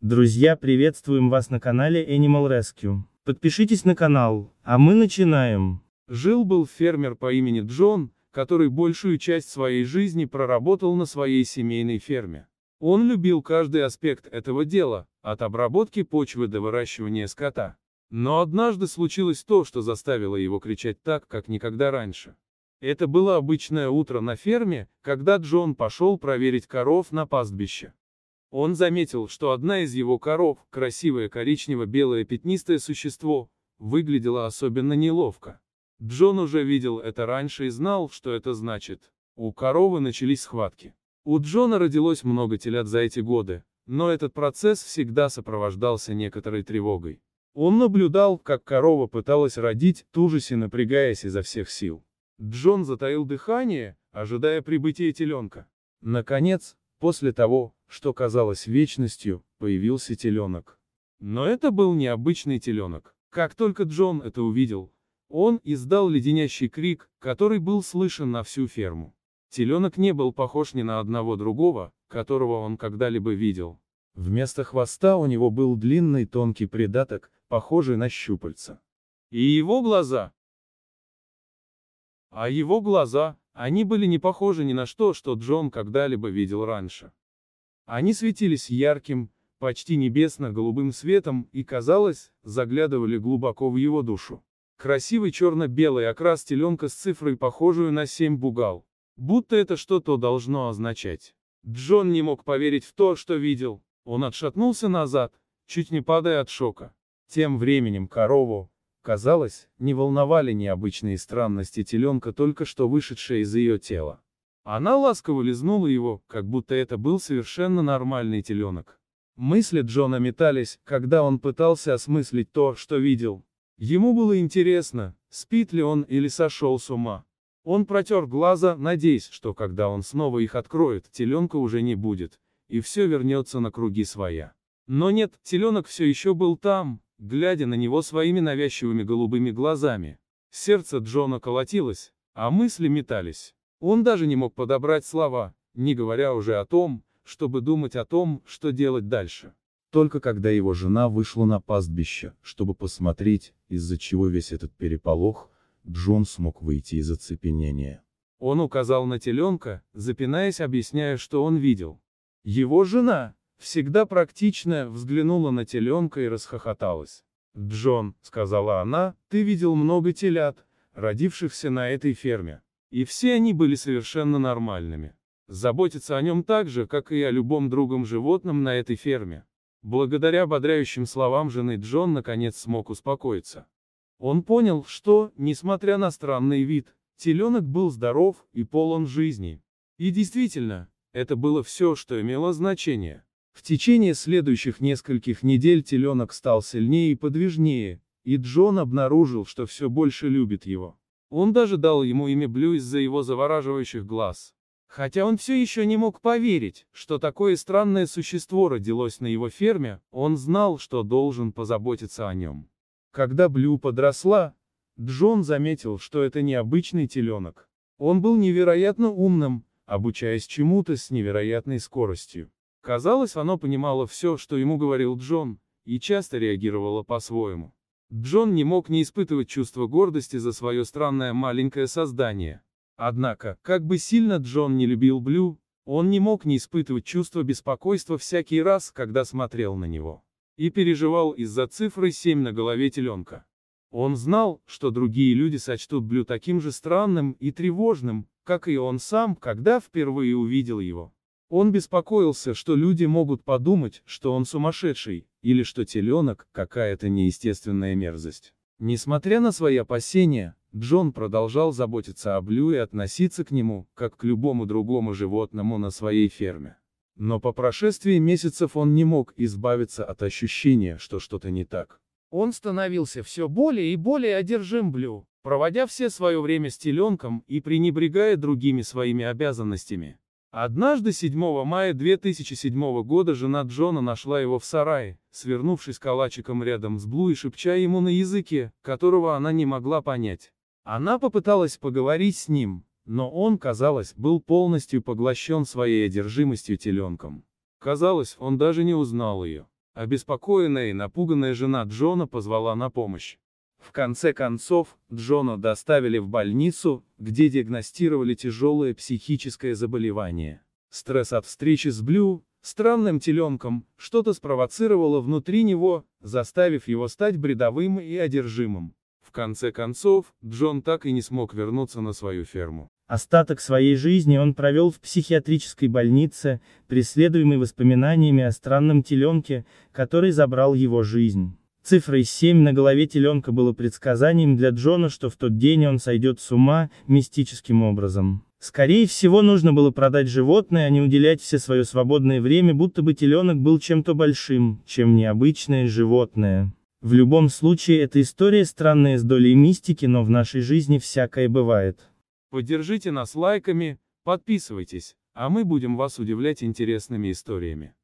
Друзья, приветствуем вас на канале Animal Rescue. Подпишитесь на канал, а мы начинаем. Жил-был фермер по имени Джон, который большую часть своей жизни проработал на своей семейной ферме. Он любил каждый аспект этого дела, от обработки почвы до выращивания скота. Но однажды случилось то, что заставило его кричать так, как никогда раньше. Это было обычное утро на ферме, когда Джон пошел проверить коров на пастбище. Он заметил, что одна из его коров, красивое коричнево-белое пятнистое существо, выглядела особенно неловко. Джон уже видел это раньше и знал, что это значит. У коровы начались схватки. У Джона родилось много телят за эти годы, но этот процесс всегда сопровождался некоторой тревогой. Он наблюдал, как корова пыталась родить, тужась и напрягаясь изо всех сил. Джон затаил дыхание, ожидая прибытия теленка. Наконец, после того, что казалось вечностью, появился теленок. Но это был необычный теленок. Как только Джон это увидел, он издал леденящий крик, который был слышен на всю ферму. Теленок не был похож ни на одного другого, которого он когда-либо видел. Вместо хвоста у него был длинный тонкий придаток, похожий на щупальца. И его глаза. А его глаза, они были не похожи ни на что, что Джон когда-либо видел раньше. Они светились ярким, почти небесно-голубым светом и, казалось, заглядывали глубоко в его душу. Красивый черно-белый окрас теленка с цифрой, похожую на 7 бугал. Будто это что-то должно означать. Джон не мог поверить в то, что видел. Он отшатнулся назад, чуть не падая от шока. Тем временем корову, казалось, не волновали необычные странности теленка, только что вышедшая из ее тела. Она ласково лизнула его, как будто это был совершенно нормальный теленок. Мысли Джона метались, когда он пытался осмыслить то, что видел. Ему было интересно, спит ли он или сошел с ума. Он протер глаза, надеясь, что когда он снова их откроет, теленка уже не будет, и все вернется на круги своя. Но нет, теленок все еще был там, глядя на него своими навязчивыми голубыми глазами. Сердце Джона колотилось, а мысли метались. Он даже не мог подобрать слова, не говоря уже о том, чтобы думать о том, что делать дальше. Только когда его жена вышла на пастбище, чтобы посмотреть, из-за чего весь этот переполох, Джон смог выйти из оцепенения. Он указал на теленка, запинаясь, объясняя, что он видел. Его жена, всегда практичная, взглянула на теленка и расхохоталась. «Джон», — сказала она, — «ты видел много телят, родившихся на этой ферме. И все они были совершенно нормальными. Заботиться о нем так же, как и о любом другом животном на этой ферме. Благодаря ободряющим словам жены Джон наконец смог успокоиться. Он понял, что, несмотря на странный вид, теленок был здоров и полон жизни. И действительно, это было все, что имело значение. В течение следующих нескольких недель теленок стал сильнее и подвижнее, и Джон обнаружил, что все больше любит его. Он даже дал ему имя Блю из-за его завораживающих глаз. Хотя он все еще не мог поверить, что такое странное существо родилось на его ферме, он знал, что должен позаботиться о нем. Когда Блю подросла, Джон заметил, что это необычный теленок. Он был невероятно умным, обучаясь чему-то с невероятной скоростью. Казалось, оно понимало все, что ему говорил Джон, и часто реагировало по-своему. Джон не мог не испытывать чувство гордости за свое странное маленькое создание. Однако, как бы сильно Джон не любил Блю, он не мог не испытывать чувство беспокойства всякий раз, когда смотрел на него. И переживал из-за цифры 7 на голове теленка. Он знал, что другие люди сочтут Блю таким же странным и тревожным, как и он сам, когда впервые увидел его. Он беспокоился, что люди могут подумать, что он сумасшедший, или что теленок – какая-то неестественная мерзость. Несмотря на свои опасения, Джон продолжал заботиться о Блю и относиться к нему, как к любому другому животному на своей ферме. Но по прошествии месяцев он не мог избавиться от ощущения, что что-то не так. Он становился все более и более одержим Блю, проводя все свое время с теленком и пренебрегая другими своими обязанностями. Однажды 7 мая 2007 года жена Джона нашла его в сарае, свернувшись калачиком рядом с Блу и шепча ему на языке, которого она не могла понять. Она попыталась поговорить с ним, но он, казалось, был полностью поглощен своей одержимостью теленком. Казалось, он даже не узнал ее. Обеспокоенная и напуганная жена Джона позвала на помощь. В конце концов, Джона доставили в больницу, где диагностировали тяжелое психическое заболевание. Стресс от встречи с Блю, странным теленком, что-то спровоцировало внутри него, заставив его стать бредовым и одержимым. В конце концов, Джон так и не смог вернуться на свою ферму. Остаток своей жизни он провел в психиатрической больнице, преследуемый воспоминаниями о странном теленке, который забрал его жизнь. Цифрой 7 на голове теленка было предсказанием для Джона, что в тот день он сойдет с ума, мистическим образом. Скорее всего нужно было продать животное, а не уделять все свое свободное время, будто бы теленок был чем-то большим, чем необычное животное. В любом случае эта история странная с долей мистики, но в нашей жизни всякое бывает. Поддержите нас лайками, подписывайтесь, а мы будем вас удивлять интересными историями.